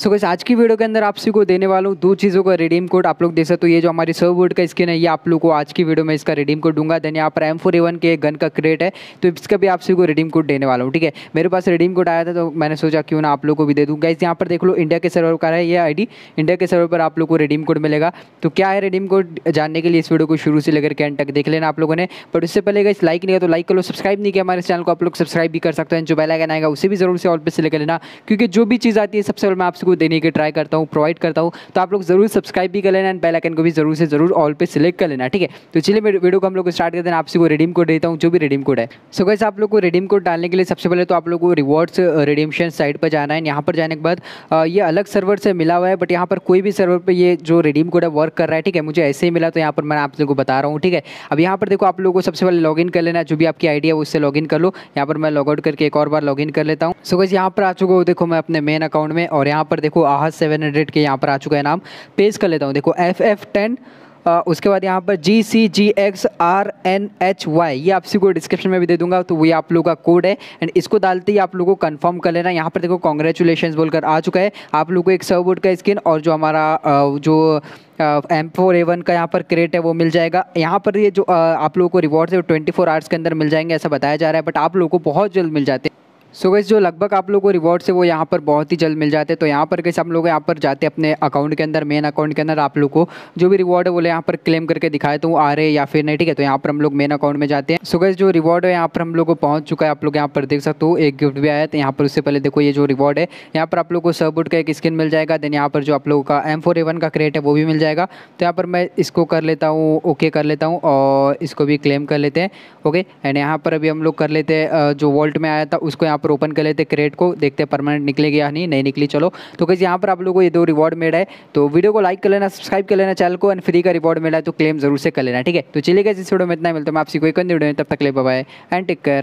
सो so, बस आज की वीडियो के अंदर आप सभी को देने वाला हूँ दो चीज़ों का रिडीम कोड आप लोग दे सकते हो तो ये जो हमारी सर्व वर्ड का स्किन है ये आप लोग को आज की वीडियो में इसका रिडीम कोड दूंगा देन यहाँ पर एम फोर एवन के गन का क्रेट है तो इसका भी आप सभी को रिडीम कोड देने वाला हूँ ठीक है मेरे पास रिडीम कोड आया था तो मैंने सोचा क्यों ना आप लोग को भी दे दूँ गाइज यहाँ पर देख लो इंडिया के सर्वर का है ये आई इंडिया के सर्वर पर आप लोग को रिडीम कोड मिलेगा तो क्या है रिडीम कोड जानने के लिए इस वीडियो को शुरू से लेकर के एंड तक देख लेना आप लोगों ने बट उससे पहले गाइस लाइक नहीं है तो लाइक कर लो सब्सक्राइब नहीं किया हमारे चैनल को आप लोग सब्सक्राइब भी कर सकते हैं जो बेलाइकन आएगा उसे भी जरूर से ऑल पर से लेकर लेना क्योंकि जो भी चीज़ आती है सबसे पहले मैं आपसे को देने की ट्राई करता हूँ प्रोवाइड करता हूँ तो आप लोग ज़रूर सब्सक्राइब भी कर लेना एंड बेलाइकन को भी ज़रूर से ज़रूर ऑल पे सिलेक्ट कर लेना ठीक है तो चलिए मेरे वीडियो को हम लोग स्टार्ट करते हैं आपसे वो रिडीम कोड देता हूँ जो भी रिडीम कोड है सो कैसे आप लोग को रिडीम कोड डालने के लिए सबसे पहले तो आप लोग को रिवॉर्ड्स रिडीमशन साइट पर जाना है यहाँ पर जाने के बाद ये अलग सर्वर से मिला हुआ है बट यहाँ पर कोई भी सर्वर पर ये जो रिडीम कोड है वर्क कर रहा है ठीक है मुझे ऐसे ही मिला तो यहाँ पर मैं आप लोगों को बता रहा हूँ ठीक है अब यहाँ पर देखो आप लोगों को सबसे पहले लॉगिन कर लेना जो भी आपकी आइडिया है उससे लॉगिन कर लो यहाँ पर मैं लॉगआउट करके एक और बार लॉगिन कर लेता हूँ सो कैसे यहाँ पर आ चुका हूँ देखो मैं अपने मेन अकाउंट में और यहाँ पर देखो आहत सेवन हंड्रेड के यहाँ पर आ चुका है नाम पेज कर लेता हूँ देखो एफ एफ टेन उसके बाद यहाँ पर G C G X R N H Y ये आपसी को डिस्क्रिप्शन में भी दे दूंगा तो ये आप लोगों का कोड है एंड इसको डालते ही आप लोगों को कंफर्म कर लेना यहाँ पर देखो कॉन्ग्रेचुलेशन बोलकर आ चुका है आप लोगों को एक बोर्ड का स्किन और जो हमारा जो एम फोर ए वन का यहाँ पर क्रेट है वो मिल जाएगा यहाँ पर ये जो आप लोगों को रिवॉर्ड्स है वो ट्वेंटी फोर आवर्स के अंदर मिल जाएंगे ऐसा बताया जा रहा है बट आप लोगों को बहुत जल्द मिल जाते हैं सो so गैस जो लगभग आप लोगों को रिवॉर्ड्स है वो यहाँ पर बहुत ही जल्द मिल जाते हैं तो यहाँ पर कैसे हम लोग यहाँ पर जाते हैं अपने अकाउंट के अंदर मेन अकाउंट के अंदर आप लोग को जो भी रिवॉर्ड है वो यहाँ पर क्लेम करके दिखाए तो वो आ रहे या फिर नहीं ठीक है तो यहाँ पर हम लोग मेन अकाउंट में जाते हैं सो so गैस जो रिवॉर्ड है यहाँ पर हम लोग को पहुँच चुका है आप लोग यहाँ पर देख सकते हो एक गिफ्ट भी आया तो यहाँ पर उससे पहले देखो ये जो रिवॉर्ड है यहाँ पर आप लोग को सर्वुड का एक स्किन मिल जाएगा देन यहाँ पर जो आप लोगों का एम फोर एवन का क्रेट है वो भी मिल जाएगा तो यहाँ पर मैं इसको कर लेता हूँ ओके कर लेता हूँ और इसको भी क्लेम कर लेते हैं ओके एंड यहाँ पर अभी हम लोग कर लेते हैं जो वॉल्ट में आया था उसको यहाँ पर ओपन कर लेते क्रेट को देखते परमानेंट निकलेगी या नहीं नहीं निकली चलो तो कैसे यहाँ पर आप लोगों को ये दो रिवॉर्ड मेड है तो वीडियो को लाइक कर लेना सब्सक्राइब कर लेना चैनल को एंड फ्री का रिवॉर्ड मिला है तो क्लेम जरूर से कर लेना ठीक है तो गए इस वीडियो में इतना मिलता है आपसी आपसे कोई कंदे वीडियो में तब तक ले बाय एंड टेक केयर